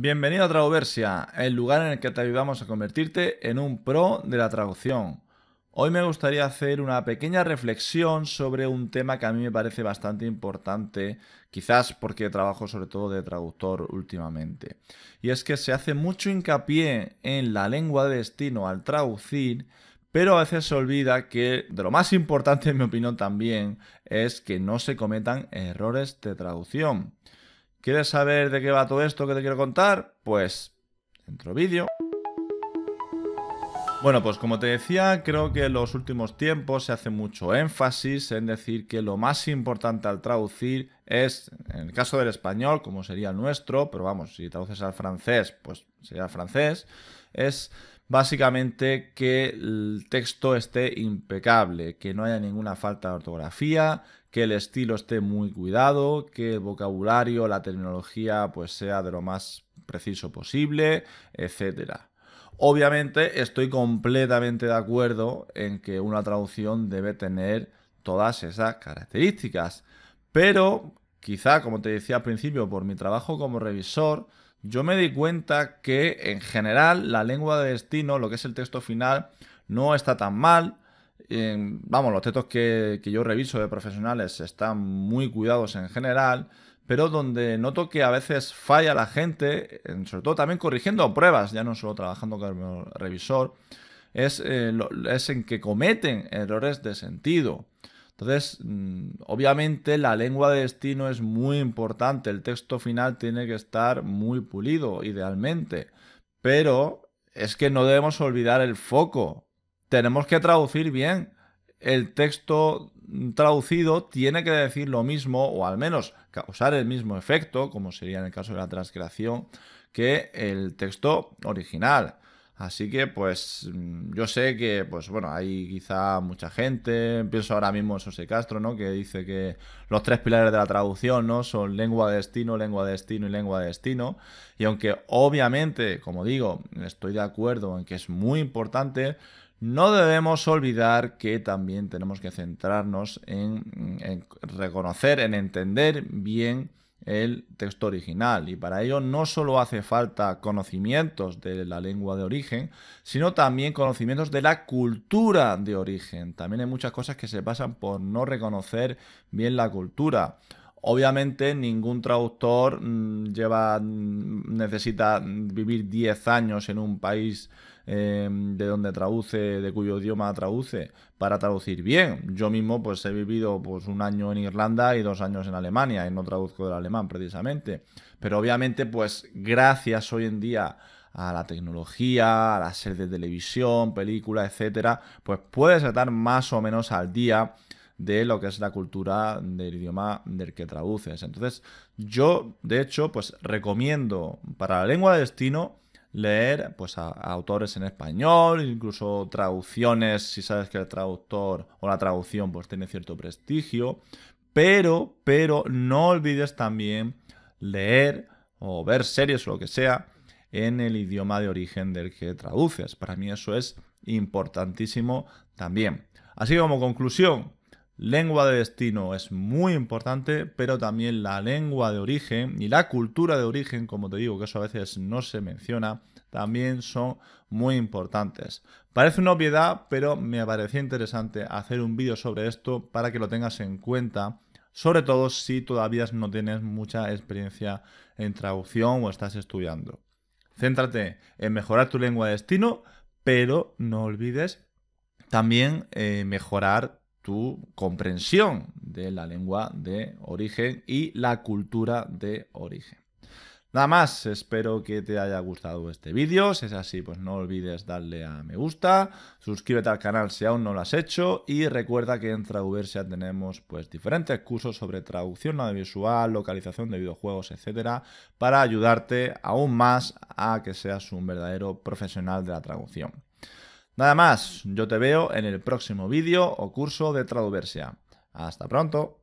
Bienvenido a Traduversia, el lugar en el que te ayudamos a convertirte en un pro de la traducción. Hoy me gustaría hacer una pequeña reflexión sobre un tema que a mí me parece bastante importante, quizás porque trabajo sobre todo de traductor últimamente. Y es que se hace mucho hincapié en la lengua de destino al traducir, pero a veces se olvida que de lo más importante, en mi opinión también, es que no se cometan errores de traducción. ¿Quieres saber de qué va todo esto que te quiero contar? Pues, dentro vídeo. Bueno, pues como te decía, creo que en los últimos tiempos se hace mucho énfasis en decir que lo más importante al traducir es, en el caso del español, como sería el nuestro, pero vamos, si traduces al francés, pues sería el francés, es básicamente que el texto esté impecable, que no haya ninguna falta de ortografía, que el estilo esté muy cuidado, que el vocabulario, la terminología, pues sea de lo más preciso posible, etcétera. Obviamente estoy completamente de acuerdo en que una traducción debe tener todas esas características, pero quizá, como te decía al principio, por mi trabajo como revisor, yo me di cuenta que en general la lengua de destino, lo que es el texto final, no está tan mal. vamos, los textos que, que yo reviso de profesionales están muy cuidados en general, pero donde noto que a veces falla la gente, sobre todo también corrigiendo pruebas, ya no solo trabajando como revisor, es, eh, es en que cometen errores de sentido. Entonces, mm, obviamente la lengua de destino es muy importante, el texto final tiene que estar muy pulido, idealmente, pero es que no debemos olvidar el foco, tenemos que traducir bien, el texto traducido tiene que decir lo mismo o al menos causar el mismo efecto, como sería en el caso de la transcreación, que el texto original. Así que pues mm, yo sé que pues bueno, hay quizá mucha gente, pienso ahora mismo en José Castro, ¿no? que dice que los tres pilares de la traducción, ¿no? son lengua de destino, lengua de destino y lengua de destino, y aunque obviamente, como digo, estoy de acuerdo en que es muy importante, no debemos olvidar que también tenemos que centrarnos en, reconocer, en entender bien el texto original y para ello no solo hace falta conocimientos de la lengua de origen, sino también conocimientos de la cultura de origen. También hay muchas cosas que se pasan por no reconocer bien la cultura Obviamente ningún traductor mm, lleva, mm, necesita vivir 10 años en un país em, de donde traduce, de cuyo idioma traduce, para traducir bien. Yo mismo pues he vivido pues un año en Irlanda y dos años en Alemania y no traduzco del alemán precisamente. Pero obviamente pues gracias hoy en día a la tecnología, a la series de televisión, películas, etcétera, pues puedes estar más o menos al día de lo que es la cultura del idioma del que traduces. Entonces, yo, de hecho, pues recomiendo para la lengua de destino leer pues a, autores en español, incluso traducciones, si sabes que el traductor o la traducción pues tiene cierto prestigio, pero, pero no olvides también leer o ver series o lo que sea en el idioma de origen del que traduces. Para mí eso es importantísimo también. Así como conclusión, Lengua de destino es muy importante, pero también la lengua de origen y la cultura de origen, como te digo, que eso a veces no se menciona, también son muy importantes. Parece una obviedad, pero me parecía interesante hacer un vídeo sobre esto para que lo tengas en cuenta, sobre todo si todavía no tienes mucha experiencia en traducción o estás estudiando. Céntrate en mejorar tu lengua de destino, pero no olvides también eh, mejorar tu comprensión de la lengua de origen y la cultura de origen. Nada más, espero que te haya gustado este vídeo. Si es así, pues no olvides darle a me gusta, suscríbete al canal si aún no lo has hecho y recuerda que en Traduversia tenemos pues diferentes cursos sobre traducción audiovisual, localización de videojuegos, etcétera, para ayudarte aún más a que seas un verdadero profesional de la traducción. Nada más, yo te veo en el próximo vídeo o curso de Traduversia. Hasta pronto.